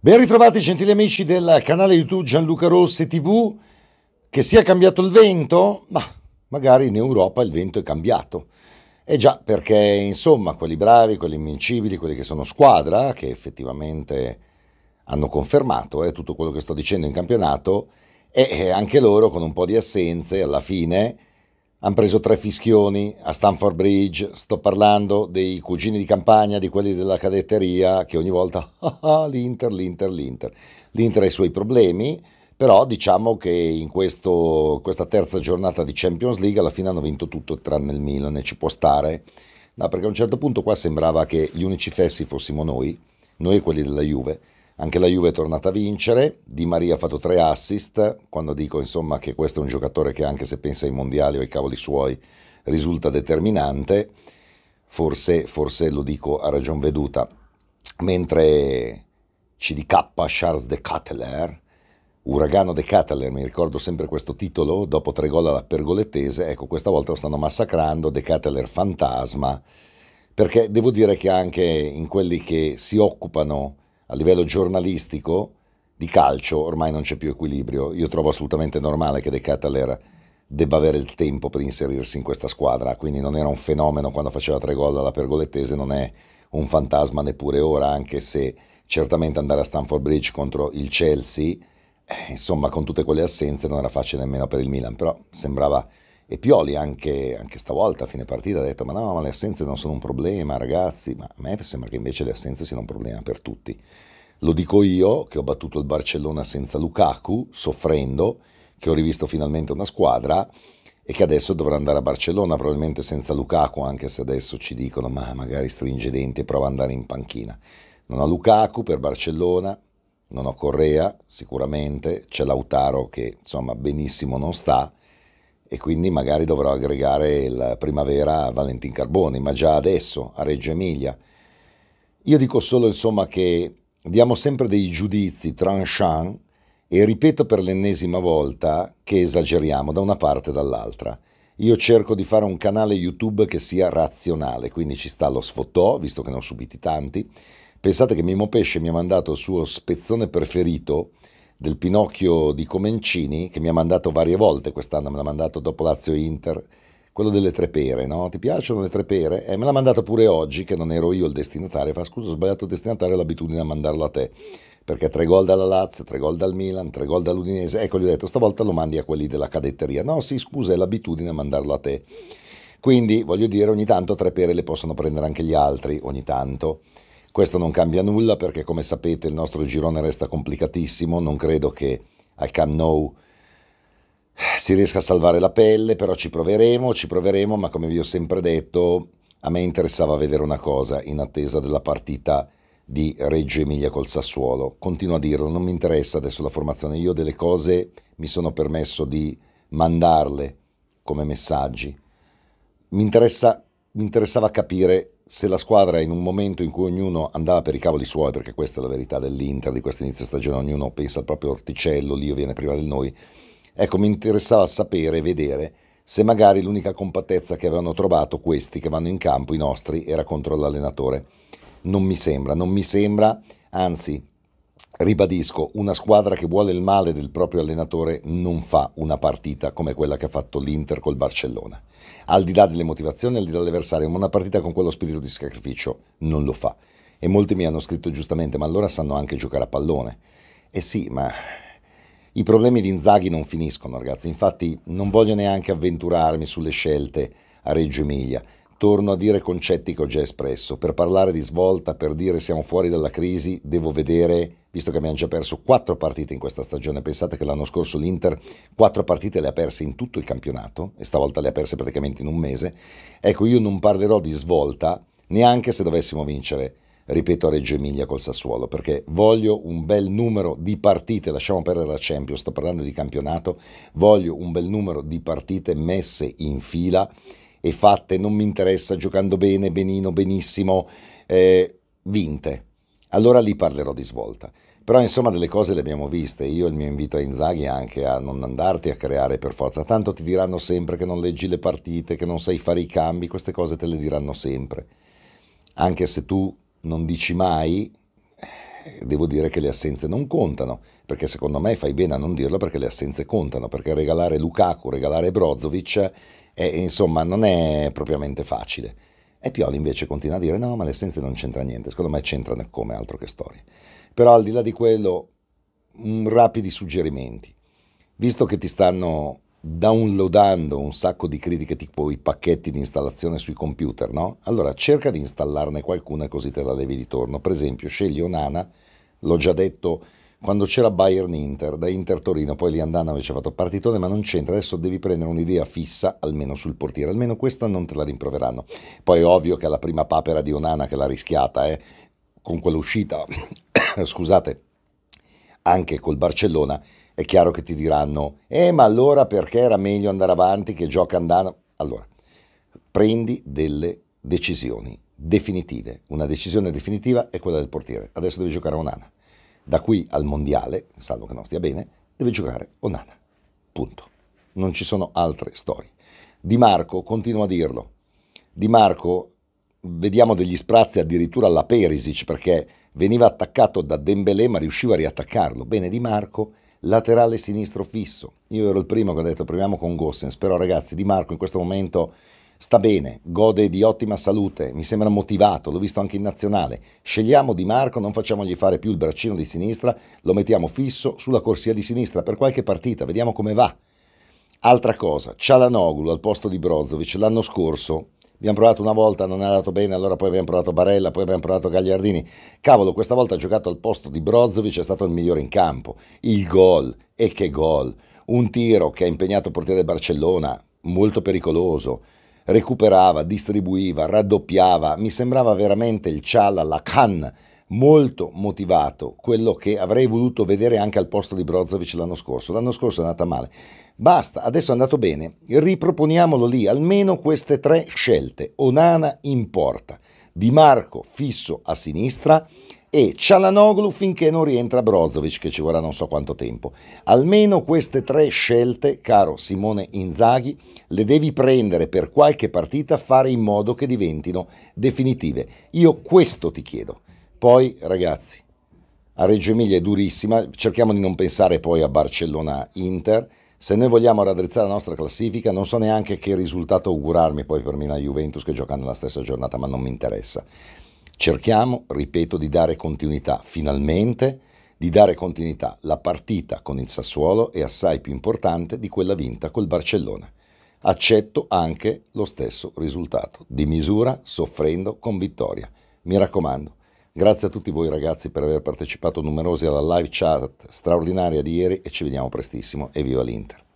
Ben ritrovati gentili amici del canale YouTube Gianluca Rossi TV. Che sia cambiato il vento? Ma magari in Europa il vento è cambiato. E eh già, perché insomma, quelli bravi, quelli invincibili, quelli che sono squadra, che effettivamente hanno confermato eh, tutto quello che sto dicendo in campionato, e eh, anche loro con un po' di assenze alla fine hanno preso tre fischioni a Stamford Bridge, sto parlando dei cugini di campagna, di quelli della cadetteria che ogni volta ah, ah, l'Inter, l'Inter, l'Inter. L'Inter ha i suoi problemi, però diciamo che in questo, questa terza giornata di Champions League alla fine hanno vinto tutto tranne il Milan e ci può stare, no, perché a un certo punto qua sembrava che gli unici fessi fossimo noi, noi e quelli della Juve, anche la Juve è tornata a vincere, Di Maria ha fatto tre assist, quando dico insomma che questo è un giocatore che anche se pensa ai mondiali o ai cavoli suoi risulta determinante, forse, forse lo dico a ragion veduta, mentre CDK Charles de Catteler, Uragano de Catteler, mi ricordo sempre questo titolo, dopo tre gol alla pergolettese, ecco questa volta lo stanno massacrando, de Catteler fantasma, perché devo dire che anche in quelli che si occupano a livello giornalistico di calcio ormai non c'è più equilibrio. Io trovo assolutamente normale che De Kettler debba avere il tempo per inserirsi in questa squadra, quindi non era un fenomeno quando faceva tre gol alla pergolettese, non è un fantasma neppure ora, anche se certamente andare a Stanford Bridge contro il Chelsea, eh, insomma con tutte quelle assenze non era facile nemmeno per il Milan, però sembrava e Pioli anche, anche, stavolta a fine partita ha detto ma no, ma le assenze non sono un problema ragazzi, ma a me sembra che invece le assenze siano un problema per tutti. Lo dico io che ho battuto il Barcellona senza Lukaku, soffrendo, che ho rivisto finalmente una squadra e che adesso dovrà andare a Barcellona probabilmente senza Lukaku, anche se adesso ci dicono ma magari stringe i denti e prova ad andare in panchina. Non ho Lukaku per Barcellona, non ho Correa sicuramente, c'è Lautaro che insomma benissimo non sta e quindi magari dovrò aggregare la primavera a Valentin Carboni, ma già adesso a Reggio Emilia. Io dico solo insomma che diamo sempre dei giudizi tranchant e ripeto per l'ennesima volta che esageriamo da una parte e dall'altra. Io cerco di fare un canale YouTube che sia razionale, quindi ci sta lo sfottò, visto che ne ho subiti tanti. Pensate che Mimo Pesce mi ha mandato il suo spezzone preferito, del Pinocchio di Comencini, che mi ha mandato varie volte quest'anno, me l'ha mandato dopo Lazio Inter, quello delle tre pere, no? Ti piacciono le tre pere? E eh, me l'ha mandato pure oggi, che non ero io il destinatario, fa scusa, ho sbagliato il destinatario, ho l'abitudine a mandarlo a te, perché tre gol dalla Lazio, tre gol dal Milan, tre gol dall'Udinese, ecco gli ho detto, stavolta lo mandi a quelli della cadetteria, no sì scusa, è l'abitudine a mandarlo a te. Quindi voglio dire, ogni tanto tre pere le possono prendere anche gli altri, ogni tanto. Questo non cambia nulla perché come sapete il nostro girone resta complicatissimo, non credo che al Cannou si riesca a salvare la pelle, però ci proveremo, ci proveremo, ma come vi ho sempre detto a me interessava vedere una cosa in attesa della partita di Reggio Emilia col Sassuolo. Continuo a dirlo, non mi interessa adesso la formazione, io delle cose mi sono permesso di mandarle come messaggi. Mi, interessa, mi interessava capire se la squadra in un momento in cui ognuno andava per i cavoli suoi, perché questa è la verità dell'Inter di questo inizio stagione, ognuno pensa al proprio orticello, l'io viene prima di noi, ecco mi interessava sapere, vedere se magari l'unica compattezza che avevano trovato questi che vanno in campo, i nostri, era contro l'allenatore. Non mi sembra, non mi sembra, anzi Ribadisco, una squadra che vuole il male del proprio allenatore non fa una partita come quella che ha fatto l'Inter col Barcellona. Al di là delle motivazioni, al di là dell'avversario, ma una partita con quello spirito di sacrificio non lo fa. E molti mi hanno scritto giustamente, ma allora sanno anche giocare a pallone. Eh sì, ma i problemi di Inzaghi non finiscono, ragazzi. Infatti non voglio neanche avventurarmi sulle scelte a Reggio Emilia torno a dire concetti che ho già espresso. Per parlare di svolta, per dire siamo fuori dalla crisi, devo vedere, visto che abbiamo già perso quattro partite in questa stagione, pensate che l'anno scorso l'Inter quattro partite le ha perse in tutto il campionato e stavolta le ha perse praticamente in un mese. Ecco, io non parlerò di svolta neanche se dovessimo vincere, ripeto, a Reggio Emilia col Sassuolo, perché voglio un bel numero di partite, lasciamo perdere la Champions, sto parlando di campionato, voglio un bel numero di partite messe in fila e fatte, non mi interessa, giocando bene, benino, benissimo, eh, vinte. Allora lì parlerò di svolta. Però insomma delle cose le abbiamo viste, io il mio invito a Inzaghi è anche a non andarti a creare per forza, tanto ti diranno sempre che non leggi le partite, che non sai fare i cambi, queste cose te le diranno sempre. Anche se tu non dici mai, eh, devo dire che le assenze non contano, perché secondo me fai bene a non dirlo perché le assenze contano, perché regalare Lukaku, regalare Brozovic e, insomma, non è propriamente facile. E Pioli invece continua a dire no, ma l'essenza non c'entra niente, secondo me c'entrano come altro che storie. Però al di là di quello, mh, mm, rapidi suggerimenti. Visto che ti stanno downloadando un sacco di critiche tipo i pacchetti di installazione sui computer, no? Allora cerca di installarne qualcuna così te la levi di torno. Per esempio, scegli Onana, l'ho già detto quando c'era Bayern-Inter, da Inter-Torino, poi lì andando aveva fatto partitone, ma non c'entra, adesso devi prendere un'idea fissa almeno sul portiere, almeno questa non te la rimproveranno. Poi è ovvio che alla prima papera di Onana che l'ha rischiata, eh, con quell'uscita, scusate, anche col Barcellona, è chiaro che ti diranno, eh ma allora perché era meglio andare avanti che gioca Andana? Allora, prendi delle decisioni definitive. Una decisione definitiva è quella del portiere. Adesso devi giocare a Onana. Da qui al mondiale, salvo che non stia bene, deve giocare Onana. Punto. Non ci sono altre storie. Di Marco continuo a dirlo. Di Marco vediamo degli sprazzi addirittura alla Perisic perché veniva attaccato da Dembélé ma riusciva a riattaccarlo. Bene Di Marco, laterale sinistro fisso. Io ero il primo che ho detto proviamo con Gossens, però ragazzi Di Marco in questo momento Sta bene, gode di ottima salute, mi sembra motivato, l'ho visto anche in nazionale. Scegliamo Di Marco, non facciamogli fare più il braccino di sinistra, lo mettiamo fisso sulla corsia di sinistra per qualche partita, vediamo come va. Altra cosa, Cialanoglu al posto di Brozovic l'anno scorso, abbiamo provato una volta, non è andato bene, allora poi abbiamo provato Barella, poi abbiamo provato Gagliardini. Cavolo, questa volta ha giocato al posto di Brozovic, è stato il migliore in campo. Il gol, e che gol! Un tiro che ha impegnato il portiere del Barcellona, molto pericoloso recuperava, distribuiva, raddoppiava, mi sembrava veramente il Ciala, la Khan, molto motivato, quello che avrei voluto vedere anche al posto di Brozovic l'anno scorso. L'anno scorso è andata male. Basta, adesso è andato bene, riproponiamolo lì, almeno queste tre scelte. Onana in porta, Di Marco fisso a sinistra, e Cialanoglu finché non rientra Brozovic che ci vorrà non so quanto tempo. Almeno queste tre scelte, caro Simone Inzaghi, le devi prendere per qualche partita, fare in modo che diventino definitive. Io questo ti chiedo. Poi ragazzi, a Reggio Emilia è durissima, cerchiamo di non pensare poi a Barcellona-Inter. Se noi vogliamo raddrizzare la nostra classifica, non so neanche che risultato augurarmi poi per Milan-Juventus che gioca nella stessa giornata, ma non mi interessa. Cerchiamo, ripeto, di dare continuità finalmente, di dare continuità. La partita con il Sassuolo è assai più importante di quella vinta col Barcellona. Accetto anche lo stesso risultato, di misura, soffrendo con vittoria. Mi raccomando. Grazie a tutti voi ragazzi per aver partecipato numerosi alla live chat straordinaria di ieri e ci vediamo prestissimo. e viva l'Inter!